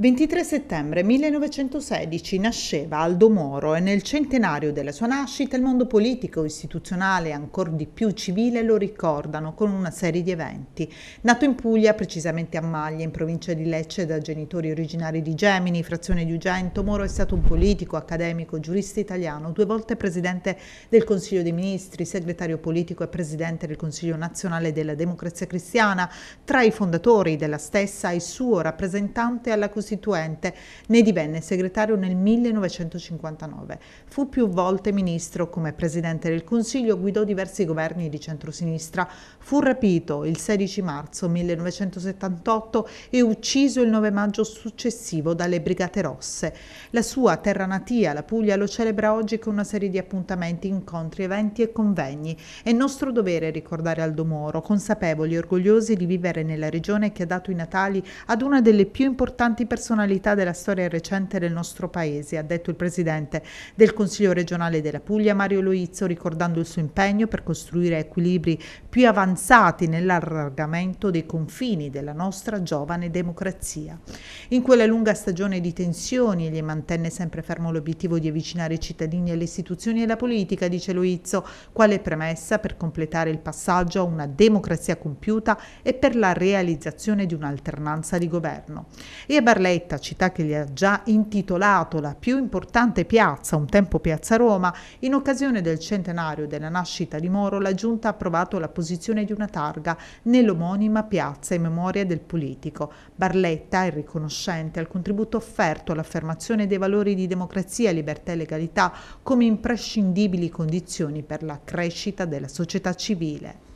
23 settembre 1916 nasceva Aldo Moro e nel centenario della sua nascita il mondo politico, istituzionale e ancora di più civile lo ricordano con una serie di eventi. Nato in Puglia, precisamente a Maglia, in provincia di Lecce, da genitori originari di Gemini, frazione di Ugento, Moro è stato un politico, accademico, giurista italiano, due volte presidente del Consiglio dei Ministri, segretario politico e presidente del Consiglio nazionale della democrazia cristiana, tra i fondatori della stessa e suo rappresentante alla Costituzione Costituente, ne divenne segretario nel 1959. Fu più volte ministro, come presidente del Consiglio guidò diversi governi di centrosinistra. Fu rapito il 16 marzo 1978 e ucciso il 9 maggio successivo dalle Brigate Rosse. La sua terra natia, la Puglia, lo celebra oggi con una serie di appuntamenti, incontri, eventi e convegni. È nostro dovere ricordare Aldo Moro, consapevoli e orgogliosi di vivere nella regione che ha dato i natali ad una delle più importanti persone personalità della storia recente del nostro paese, ha detto il presidente del Consiglio regionale della Puglia Mario Loizzo, ricordando il suo impegno per costruire equilibri più avanzati nell'allargamento dei confini della nostra giovane democrazia. In quella lunga stagione di tensioni egli mantenne sempre fermo l'obiettivo di avvicinare i cittadini alle istituzioni e alla politica, dice Loizzo, quale premessa per completare il passaggio a una democrazia compiuta e per la realizzazione di un'alternanza di governo. E a Barletta Barletta, città che gli ha già intitolato la più importante piazza, un tempo Piazza Roma, in occasione del centenario della nascita di Moro, la Giunta ha approvato la posizione di una targa nell'omonima piazza in memoria del politico. Barletta è riconoscente al contributo offerto all'affermazione dei valori di democrazia, libertà e legalità come imprescindibili condizioni per la crescita della società civile.